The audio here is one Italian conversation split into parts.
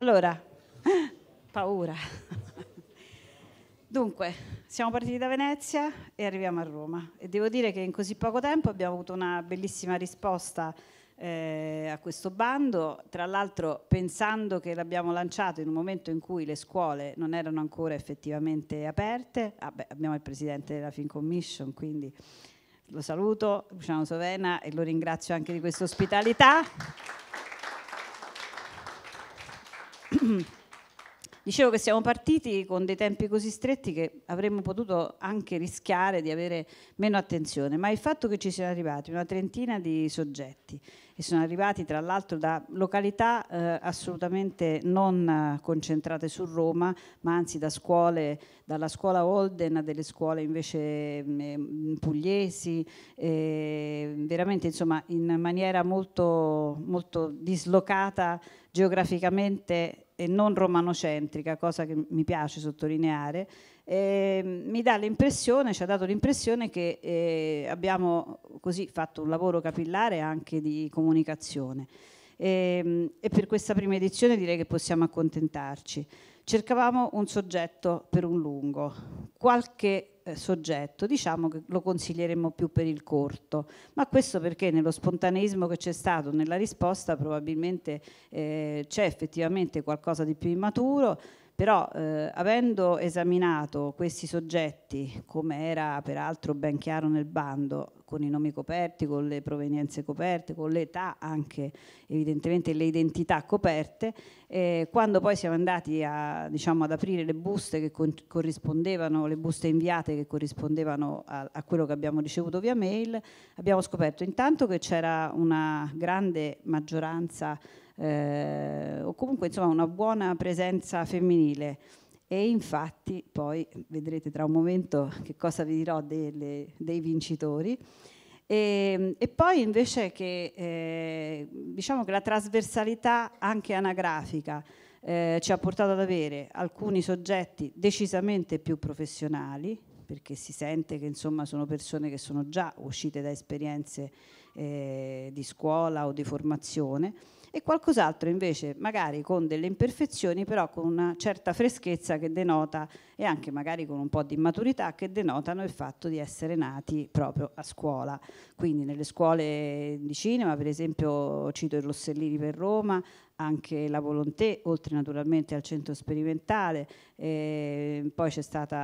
Allora, paura. Dunque, siamo partiti da Venezia e arriviamo a Roma e devo dire che in così poco tempo abbiamo avuto una bellissima risposta eh, a questo bando, tra l'altro pensando che l'abbiamo lanciato in un momento in cui le scuole non erano ancora effettivamente aperte, ah beh, abbiamo il presidente della Commission, quindi lo saluto, Luciano Sovena e lo ringrazio anche di questa ospitalità. Dicevo che siamo partiti con dei tempi così stretti che avremmo potuto anche rischiare di avere meno attenzione, ma il fatto che ci siano arrivati una trentina di soggetti e sono arrivati tra l'altro da località eh, assolutamente non concentrate su Roma, ma anzi da scuole, dalla scuola Holden a delle scuole invece mh, mm, eh, pugliesi, eh, veramente insomma in maniera molto, molto dislocata geograficamente e non romanocentrica, cosa che mi piace sottolineare, eh, mi dà l'impressione, ci ha dato l'impressione che eh, abbiamo così fatto un lavoro capillare anche di comunicazione. E, ehm, e per questa prima edizione direi che possiamo accontentarci. Cercavamo un soggetto per un lungo, qualche eh, soggetto, diciamo che lo consiglieremmo più per il corto, ma questo perché nello spontaneismo che c'è stato nella risposta probabilmente eh, c'è effettivamente qualcosa di più immaturo, però eh, avendo esaminato questi soggetti, come era peraltro ben chiaro nel bando, con i nomi coperti, con le provenienze coperte, con l'età anche evidentemente le identità coperte. E eh, quando poi siamo andati a, diciamo, ad aprire le buste che con- corrispondevano, le buste inviate che corrispondevano a, a quello che abbiamo ricevuto via mail, abbiamo scoperto intanto che c'era una grande maggioranza eh, o comunque insomma una buona presenza femminile e infatti poi vedrete tra un momento che cosa vi dirò delle, dei vincitori. E, ehm, e, poi invece che eh, diciamo che la trasversalità anche anagrafica eh, ci ha portato ad avere alcuni soggetti decisamente più professionali, perché si sente che insomma sono persone che sono già uscite da esperienze eh, di scuola o di formazione e qualcos'altro invece magari con delle imperfezioni però con una certa freschezza che denota e anche magari con un po' di immaturità che denotano il fatto di essere nati proprio a scuola. Quindi nelle scuole di cinema, per esempio cito i Rossellini per Roma, anche la Volontè, oltre naturalmente al centro sperimentale, eh, poi c'è, stato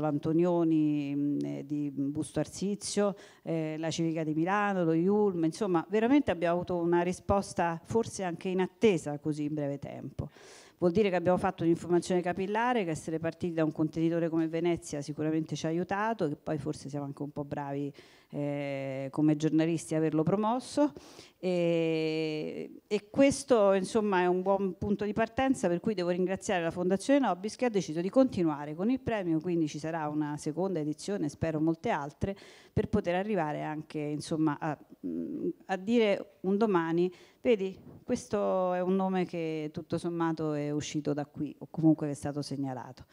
l'Antonioni mh, mm, eh, di Busto Arsizio, eh, la Civica di Milano, lo IULM, insomma veramente abbiamo avuto una risposta forse anche inattesa così in breve tempo. Vuol dire che abbiamo fatto un'informazione capillare, che essere partiti da un contenitore come Venezia sicuramente ci ha aiutato, che poi forse siamo anche un po' bravi eh, come giornalisti a averlo promosso. E, e, questo insomma è un buon punto di partenza per cui devo ringraziare la Fondazione Nobis che ha deciso di continuare con il premio, quindi ci sarà una seconda edizione, spero molte altre, per poter arrivare anche insomma, a, a dire un domani Vedi, questo è un nome che tutto sommato è uscito da qui o comunque è stato segnalato.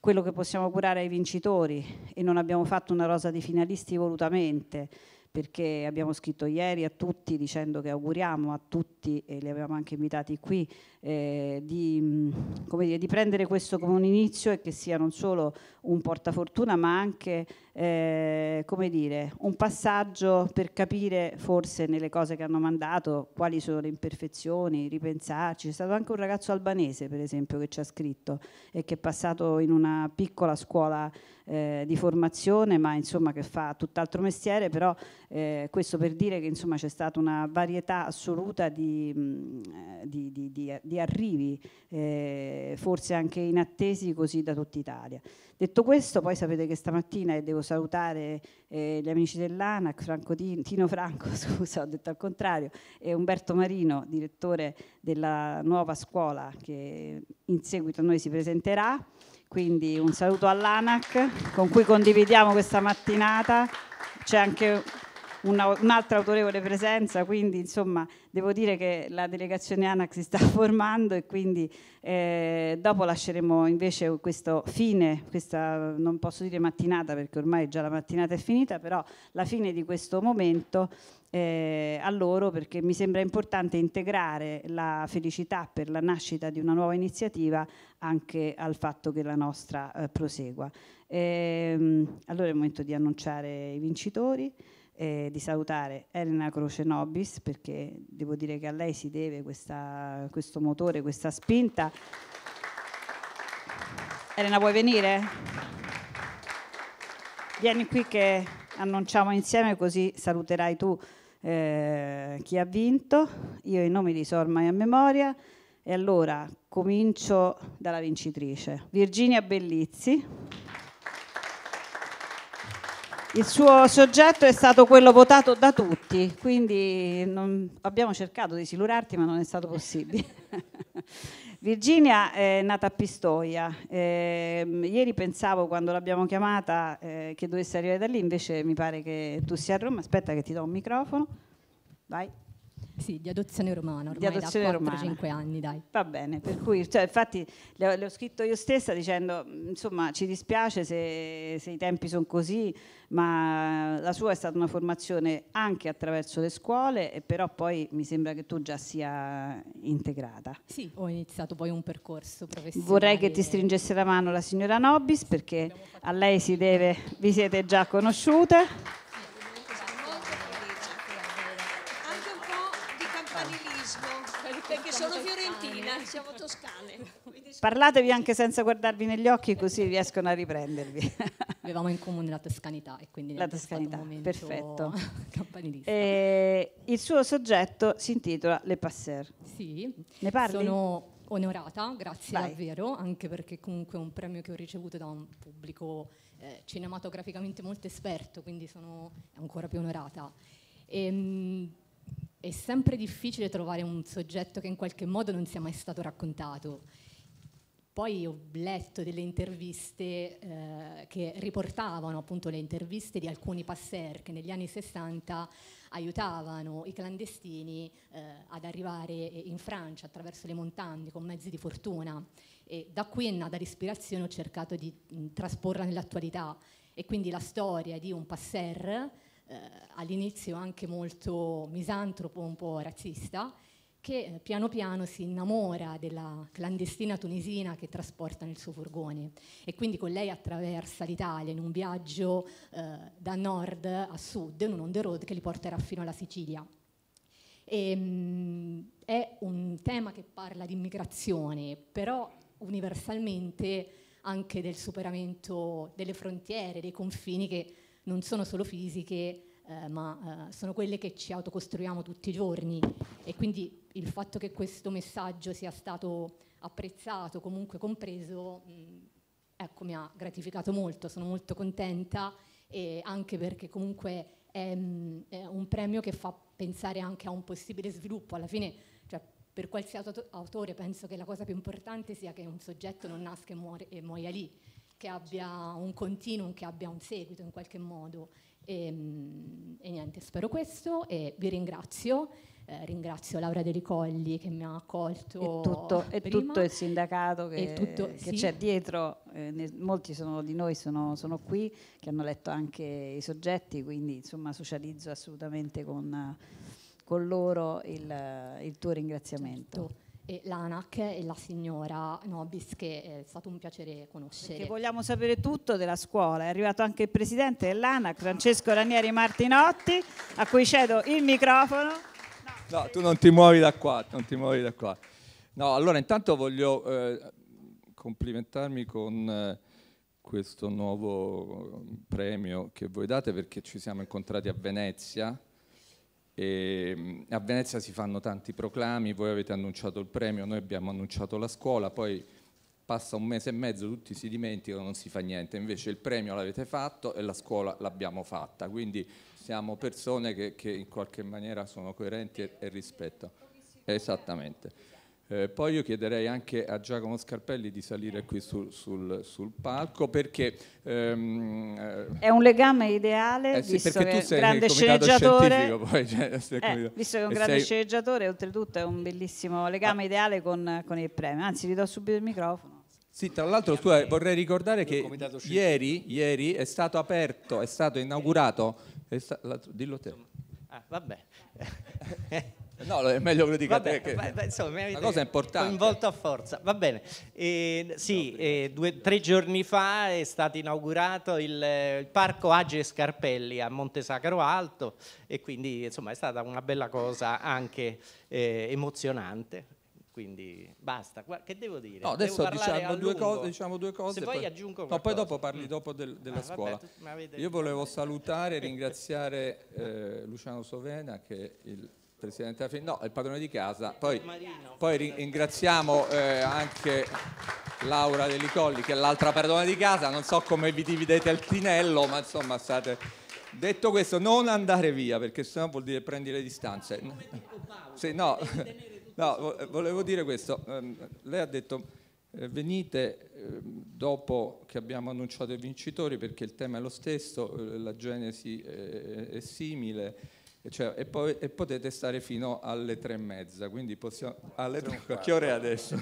Quello che possiamo curare ai vincitori e non abbiamo fatto una rosa di finalisti volutamente, perché abbiamo scritto ieri a tutti dicendo che auguriamo a tutti, e li abbiamo anche invitati qui, eh, di, mm, dire, di, prendere questo come un inizio e che sia non solo un portafortuna ma anche eh, dire, un passaggio per capire forse nelle cose che hanno mandato quali sono le imperfezioni, ripensarci. C'è stato anche un ragazzo albanese per esempio che ci ha scritto e che è passato in una piccola scuola eh, di formazione, ma insomma che fa tutt'altro mestiere, però eh, questo per dire che insomma c'è stata una varietà assoluta di, mh, eh, di, di, eh, di arrivi, eh, forse anche inattesi così da tutta Italia. Detto questo, poi sapete che stamattina e devo salutare eh, gli amici dell'ANAC, Franco Tino, Tino Franco, scusa, ho detto al contrario, e Umberto Marino, direttore della nuova scuola che in seguito a noi si presenterà. Quindi un saluto all'ANAC con cui condividiamo questa mattinata. C'è anche un'altra autorevole presenza, quindi insomma devo dire che la delegazione ANAC si sta formando e quindi eh, dopo lasceremo invece questo fine, questa non posso dire mattinata perché ormai già la mattinata è finita, però la fine di questo momento eh, a loro perché mi sembra importante integrare la felicità per la nascita di una nuova iniziativa anche al fatto che la nostra eh, prosegua. Ehm, allora è il momento di annunciare i vincitori. Eh, di salutare Elena Croce Nobis perché devo dire che a lei si deve questa, questo motore, questa spinta. Elena vuoi venire? Vieni qui che annunciamo insieme così saluterai tu eh, chi ha vinto, io i nomi li so ormai a memoria e allora comincio dalla vincitrice, Virginia Bellizzi. Il suo soggetto è stato quello votato da tutti, quindi non, abbiamo cercato di silurarti ma non è stato possibile. Virginia è nata a Pistoia, eh, ieri pensavo quando l'abbiamo chiamata eh, che dovesse arrivare da lì, invece mi pare che tu sia a Roma, aspetta che ti do un microfono, vai. Sì, di adozione romana, ormai di adozione da 4-5 anni, dai. Va bene, per cui, cioè, infatti le ho, scritto io stessa dicendo, mm, insomma, ci dispiace se, se i tempi sono così, ma la sua è stata una formazione anche attraverso le scuole, e però poi mi sembra che tu già sia integrata. Sì, ho iniziato poi un percorso professionale. Vorrei che ti stringesse la mano la signora Nobis, perché a lei si deve, vi siete già conosciute. perché sono fiorentina, siamo toscane. Parlatevi anche senza guardarvi negli occhi così riescono a riprendervi. Avevamo in comune la toscanità e quindi la toscanità, perfetto. E il suo soggetto si intitola Le Passer. Sì. Ne parli? Sono onorata, grazie Vai. davvero, anche perché comunque è un premio che ho ricevuto da un pubblico eh, cinematograficamente molto esperto, quindi sono ancora più onorata. E, ehm, è sempre difficile trovare un soggetto che in qualche modo non sia mai stato raccontato. Poi ho letto delle interviste eh, che riportavano appunto le interviste di alcuni passer che negli anni 60 aiutavano i clandestini eh, ad arrivare in Francia attraverso le montagne con mezzi di fortuna e da qui è nata l'ispirazione, ho cercato di mh, mm, trasporla nell'attualità e quindi la storia di un passer eh, all'inizio anche molto misantropo, un po' razzista, che eh, piano piano si innamora della clandestina tunisina che trasporta nel suo furgone e quindi con lei attraversa l'Italia in un viaggio eh, da nord a sud, in un on the road che li porterà fino alla Sicilia. E, ehm, mh, è un tema che parla di immigrazione, però universalmente anche del superamento delle frontiere, dei confini che non sono solo fisiche, eh, ma eh, sono quelle che ci autocostruiamo tutti i giorni e quindi il fatto che questo messaggio sia stato apprezzato, comunque compreso, mh, mm, ecco, mi ha gratificato molto, sono molto contenta e anche perché comunque è, mh, mm, è un premio che fa pensare anche a un possibile sviluppo, alla fine cioè, per qualsiasi autore penso che la cosa più importante sia che un soggetto non nasca e, muore, e muoia lì, che abbia un continuum, che abbia un seguito in qualche modo. E, ehm, e niente, spero questo e vi ringrazio. Eh, ringrazio Laura Delicogli che mi ha accolto. E tutto, e tutto il sindacato che, tutto, che sì. c'è dietro, eh, ne, molti sono, di noi sono, sono, qui, che hanno letto anche i soggetti, quindi insomma socializzo assolutamente con, con loro il, il tuo ringraziamento. Tutto. Certo e l'ANAC e la signora Nobis che è stato un piacere conoscere. Perché vogliamo sapere tutto della scuola, è arrivato anche il presidente dell'ANAC, Francesco Ranieri Martinotti, a cui cedo il microfono. No, tu non ti muovi da qua, non ti muovi da qua. No, allora intanto voglio eh, complimentarmi con eh, questo nuovo eh, premio che voi date perché ci siamo incontrati a Venezia e ehm, a Venezia si fanno tanti proclami, voi avete annunciato il premio, noi abbiamo annunciato la scuola, poi passa un mese e mezzo, tutti si dimenticano, non si fa niente, invece il premio l'avete fatto e la scuola l'abbiamo fatta, quindi siamo persone che, che in qualche maniera sono coerenti e, e rispettano. Esattamente. Eh, poi io chiederei anche a Giacomo Scarpelli di salire qui sul, sul, sul palco perché ehm, eh, è un legame ideale eh sì, perché tu sei grande sceneggiatore, poi, cioè, eh, visto che è un grande sei... sceneggiatore oltretutto è un bellissimo legame ah. ideale con, con il premio anzi gli do subito il microfono sì, tra l'altro vorrei ricordare che ieri, ieri, è stato aperto, è stato inaugurato, è sta, dillo te. Ah, vabbè. No, è meglio che lo dica Vabbè, te. Che... insomma, la cosa è importante. Coinvolto a forza. Va bene. Eh, sì, eh, due, tre giorni fa è stato inaugurato il, il parco Age Scarpelli a Monte Sacro Alto e quindi insomma è stata una bella cosa anche eh, emozionante quindi basta. Che devo dire? No, adesso diciamo, diciamo due, cose, diciamo due, cose, Se poi, poi aggiungo qualcosa. No, poi dopo parli mm. dopo del, della ah, scuola. Vabbè, Io volevo salutare e ringraziare eh, Luciano Sovena che il Presidente Affini, no, è il padrone di casa. Poi, poi ringraziamo eh, anche Laura Delicolli che è l'altra padrona di casa, non so come vi dividete il tinello, ma insomma state... Detto questo, non andare via perché sennò vuol dire prendere le distanze. Sì, no, no, volevo dire questo, ehm, lei ha detto eh, venite ehm, dopo che abbiamo annunciato i vincitori perché il tema è lo stesso, eh, la genesi è simile cioè, e, poi, e, potete stare fino alle tre e mezza, quindi possiamo... Alle tre, che ore è adesso?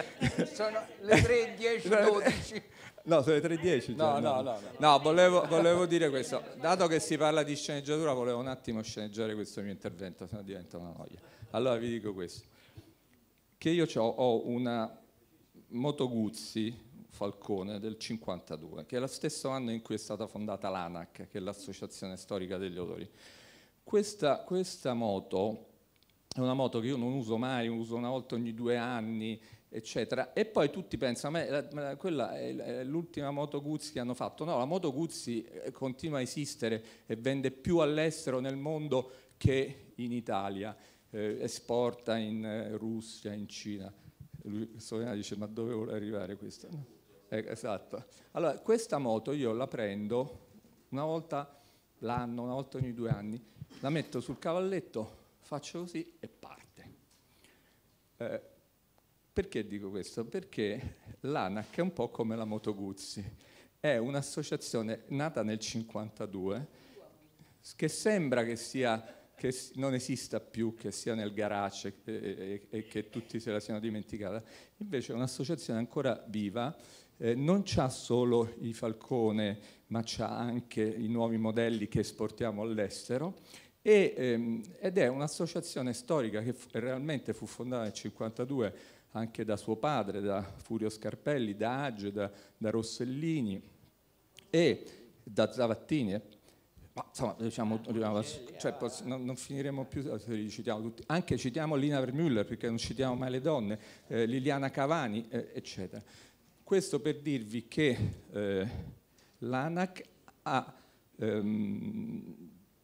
sono le 3, 10, 12. No, sono le tre e dieci. Cioè, no, no, no, no. volevo, volevo dire questo. Dato che si parla di sceneggiatura, volevo un attimo sceneggiare questo mio intervento, se no diventa una noia. Allora vi dico questo. Che io ho una Moto Guzzi Falcone del 52, che è lo stesso anno in cui è stata fondata l'ANAC, che è l'Associazione Storica degli Autori questa, questa moto è una moto che io non uso mai, uso una volta ogni due anni, eccetera. E poi tutti pensano, ma, la, ma quella è l'ultima moto Guzzi che hanno fatto. No, la moto Guzzi eh, continua a esistere e vende più all'estero nel mondo che in Italia, eh, esporta in eh, Russia, in Cina. Lui Soriano dice, ma dove vuole arrivare questa? Eh, esatto. Allora, questa moto io la prendo una volta l'anno, una volta ogni due anni la metto sul cavalletto, faccio così e parte. Eh, perché dico questo? Perché l'ANAC è un po' come la Moto Guzzi, è un'associazione nata nel 1952 che sembra che, sia, che non esista più, che sia nel garage e, eh, eh, e, e che tutti se la siano dimenticata, invece è un'associazione ancora viva eh, non c'ha solo i Falcone, ma c'ha anche i nuovi modelli che esportiamo all'estero e, ehm, ed è un'associazione storica che realmente fu fondata nel 1952 anche da suo padre, da Furio Scarpelli, da Agge, da, da Rossellini e da Zavattini, eh. ma insomma, diciamo, ah, diciamo cioè, ah. non, non, finiremo più eh, se li citiamo tutti. Anche citiamo Lina Vermüller perché non citiamo mai le donne, eh, Liliana Cavani, eh, eccetera. Questo per dirvi che eh, l'ANAC ha ehm,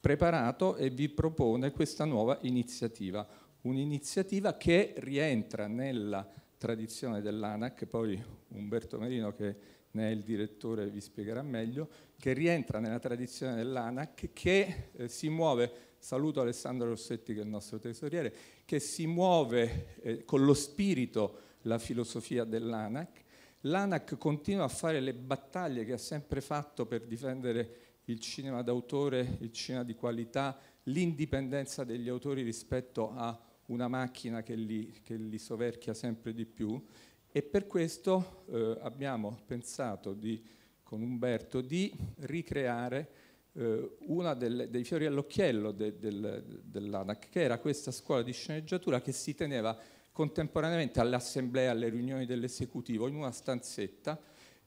preparato e vi propone questa nuova iniziativa, un'iniziativa che rientra nella tradizione dell'ANAC, poi Umberto Merino che ne è il direttore vi spiegherà meglio, che rientra nella tradizione dell'ANAC, che eh, si muove, saluto Alessandro Rossetti che è il nostro tesoriere, che si muove eh, con lo spirito, la filosofia dell'ANAC l'ANAC continua a fare le battaglie che ha sempre fatto per difendere il cinema d'autore, il cinema di qualità, l'indipendenza degli autori rispetto a una macchina che li, che li soverchia sempre di più e per questo eh, abbiamo pensato di, con Umberto di ricreare eh, uno dei fiori all'occhiello de, del, dell'ANAC, che era questa scuola di sceneggiatura che si teneva contemporaneamente all'assemblea, alle riunioni dell'esecutivo, in una stanzetta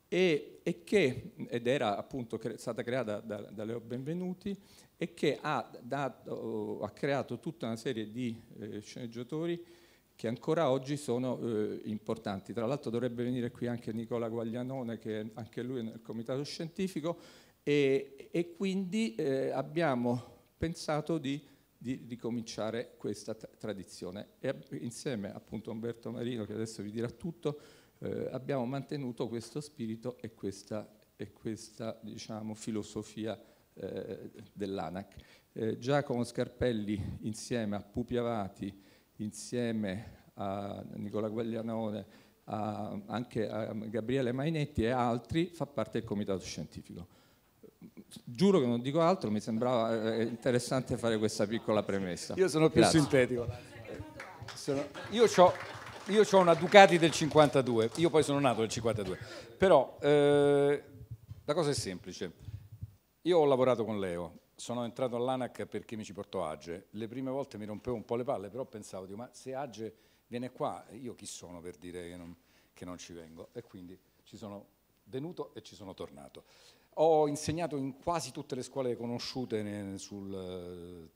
e, e, che, ed era appunto cre stata creata da, da, Leo Benvenuti, e che ha, dato, ha creato tutta una serie di eh, sceneggiatori che ancora oggi sono eh, importanti. Tra l'altro dovrebbe venire qui anche Nicola Guaglianone, che è anche lui nel comitato scientifico, e, e quindi eh, abbiamo pensato di di ricominciare questa tradizione. E eh, insieme appunto a Umberto Marino, che adesso vi dirà tutto, eh, abbiamo mantenuto questo spirito e questa, e questa diciamo, filosofia eh, dell'ANAC. Eh, Giacomo Scarpelli insieme a Pupi Avati, insieme a Nicola Guaglianone, a, anche a Gabriele Mainetti e altri fa parte del comitato scientifico giuro che non dico altro, mi sembrava eh, eh, interessante fare questa piccola premessa. Io sono più Grazie. sintetico. Sono, io ho io ho una Ducati del 52, io poi sono nato nel 52, però eh, la cosa è semplice, io ho lavorato con Leo, sono entrato all'ANAC perché mi ci portò Age, le prime volte mi rompevo un po' le palle, però pensavo, dico, ma se Age viene qua, io chi sono per dire che non, che non ci vengo? E quindi ci sono venuto e ci sono tornato ho insegnato in quasi tutte le scuole conosciute sul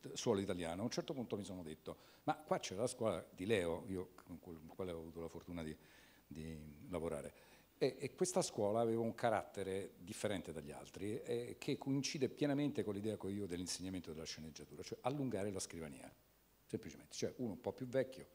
eh, suolo italiano, a un certo punto mi sono detto, ma qua c'è la scuola di Leo, io, con la quale ho avuto la fortuna di, di lavorare, e, e, questa scuola aveva un carattere differente dagli altri eh, che coincide pienamente con l'idea che io ho dell'insegnamento della sceneggiatura, cioè allungare la scrivania, semplicemente, cioè uno un po' più vecchio,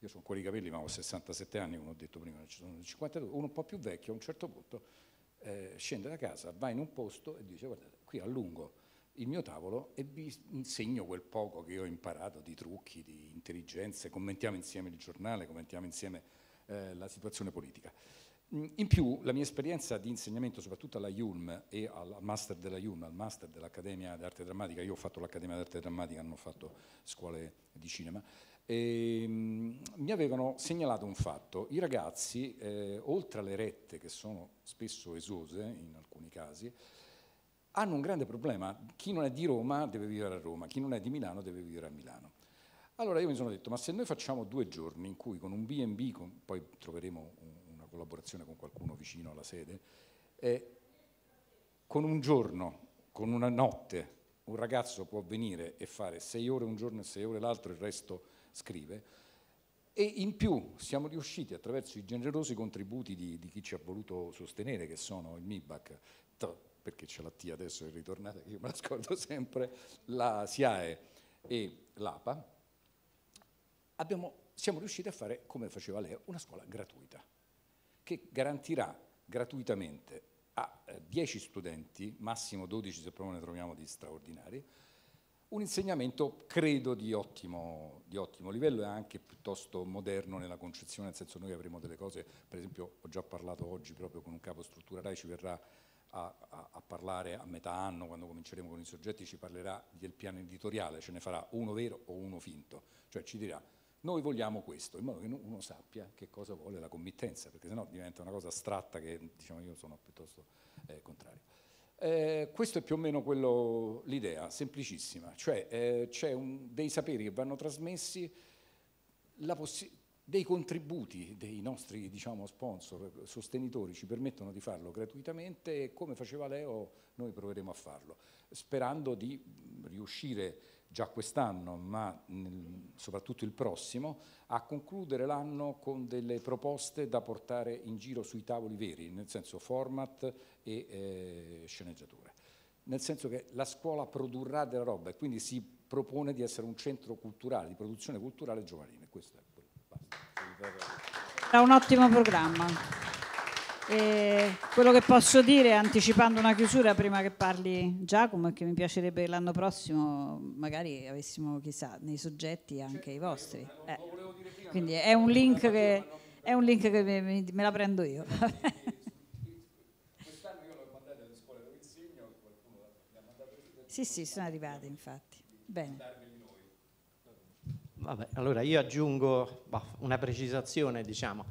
io sono con i capelli ma ho 67 anni, come ho detto prima, ci sono 52, uno un po' più vecchio a un certo punto eh, scende da casa, va in un posto e dice guardate, qui allungo il mio tavolo e vi insegno quel poco che ho imparato di trucchi, di intelligenze, commentiamo insieme il giornale, commentiamo insieme eh, la situazione politica. Mm, in più la mia esperienza di insegnamento soprattutto alla IULM e al master della IULM, al master dell'Accademia d'Arte Drammatica, io ho fatto l'Accademia d'Arte Drammatica, non ho fatto scuole di cinema, e, um, mi avevano segnalato un fatto, i ragazzi eh, oltre alle rette che sono spesso esose in alcuni casi, hanno un grande problema, chi non è di Roma deve vivere a Roma, chi non è di Milano deve vivere a Milano. Allora io mi sono detto, ma se noi facciamo due giorni in cui con un B&B, poi troveremo collaborazione con qualcuno vicino alla sede, eh, con un giorno, con una notte, un ragazzo può venire e fare sei ore un giorno e sei ore l'altro, il resto scrive. E in più siamo riusciti attraverso i generosi contributi di, di chi ci ha voluto sostenere, che sono il MIBAC, perché c'è la T adesso è ritornata, io me la scordo sempre, la SIAE e l'APA, abbiamo, siamo riusciti a fare, come faceva lei, una scuola gratuita che garantirà gratuitamente a 10 eh, studenti, massimo 12 se proprio ne troviamo di straordinari, un insegnamento credo di ottimo, di ottimo, livello e anche piuttosto moderno nella concezione, nel senso noi avremo delle cose, per esempio ho già parlato oggi proprio con un capo struttura RAI, ci verrà a, a, a, parlare a metà anno, quando cominceremo con i soggetti, ci parlerà del piano editoriale, ce ne farà uno vero o uno finto, cioè ci dirà noi vogliamo questo, in modo che uno sappia che cosa vuole la committenza, perché sennò diventa una cosa astratta che diciamo, io sono piuttosto eh, contrario. Eh, questo è più o meno quello, l'idea, semplicissima, cioè eh, c'è un, dei saperi che vanno trasmessi, possi- dei contributi dei nostri diciamo, sponsor, sostenitori ci permettono di farlo gratuitamente e come faceva Leo noi proveremo a farlo, sperando di riuscire a già quest'anno, ma nel, soprattutto il prossimo, a concludere l'anno con delle proposte da portare in giro sui tavoli veri, nel senso format e eh, sceneggiature. Nel senso che la scuola produrrà della roba e quindi si propone di essere un centro culturale, di produzione culturale giovanile. Questo è quello. Basta. Era un ottimo programma. E quello che posso dire, anticipando una chiusura prima che parli Giacomo, è che mi piacerebbe che l'anno prossimo magari avessimo, chissà, nei soggetti anche i vostri. Eh. Quindi è un link che, è un link che me, me, me la prendo io. Sì, sì, sono arrivate infatti. Bene. Vabbè, allora io aggiungo boh, una precisazione, diciamo,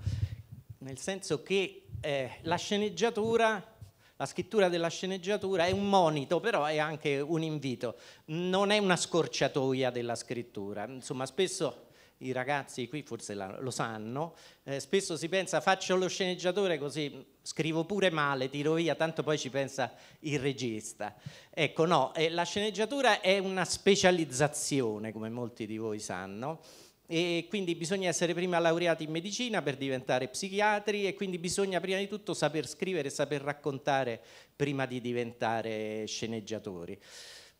nel senso che eh, la sceneggiatura la scrittura della sceneggiatura è un monito, però è anche un invito, non è una scorciatoia della scrittura. Insomma, spesso i ragazzi qui forse lo sanno, eh, spesso si pensa faccio lo sceneggiatore così scrivo pure male, tiro via, tanto poi ci pensa il regista. Ecco, no, eh, la sceneggiatura è una specializzazione, come molti di voi sanno e quindi bisogna essere prima laureati in medicina per diventare psichiatri e quindi bisogna prima di tutto saper scrivere saper raccontare prima di diventare sceneggiatori.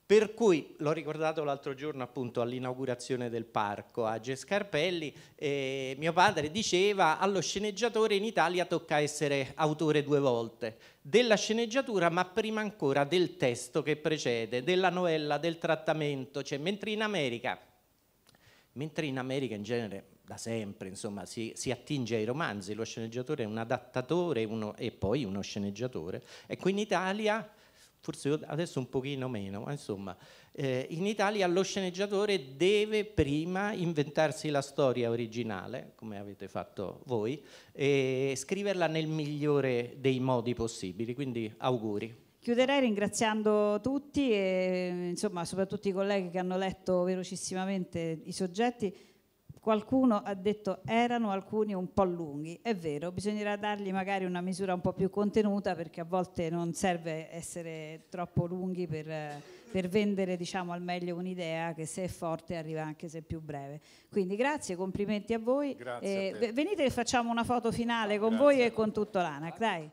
Per cui, l'ho ricordato l'altro giorno appunto all'inaugurazione del parco a Gescarpelli, eh, mio padre diceva allo sceneggiatore in Italia tocca essere autore due volte, della sceneggiatura ma prima ancora del testo che precede, della novella, del trattamento, cioè, mentre in America mentre in America in genere da sempre insomma, si, si, attinge ai romanzi, lo sceneggiatore è un adattatore uno, e poi uno sceneggiatore. Ecco, in Italia, forse adesso un pochino meno, ma insomma, eh, in Italia lo sceneggiatore deve prima inventarsi la storia originale, come avete fatto voi, e scriverla nel migliore dei modi possibili, quindi auguri. Chiuderei ringraziando tutti e insomma, soprattutto i colleghi che hanno letto velocissimamente i soggetti. Qualcuno ha detto erano alcuni un po' lunghi, è vero, bisognerà dargli magari una misura un po' più contenuta perché a volte non serve essere troppo lunghi per, per vendere diciamo, al meglio un'idea che se è forte arriva anche se è più breve. Quindi grazie, complimenti a voi. Grazie a venite che facciamo una foto finale no, con voi e con tutto l'ANAC, dai.